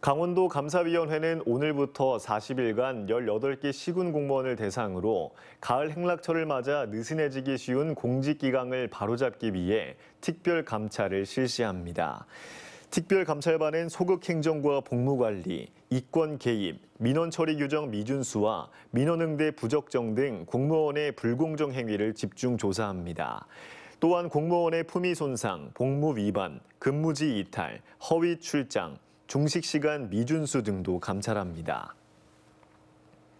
강원도 감사위원회는 오늘부터 40일간 18개 시군 공무원을 대상으로 가을 행락철을 맞아 느슨해지기 쉬운 공직 기강을 바로잡기 위해 특별 감찰을 실시합니다. 특별 감찰반은 소극행정과 복무관리, 이권 개입, 민원 처리 규정 미준수와 민원 응대 부적정 등 공무원의 불공정 행위를 집중 조사합니다. 또한 공무원의 품위 손상, 복무 위반, 근무지 이탈, 허위 출장, 종식 시간 미준수 등도 감찰합니다.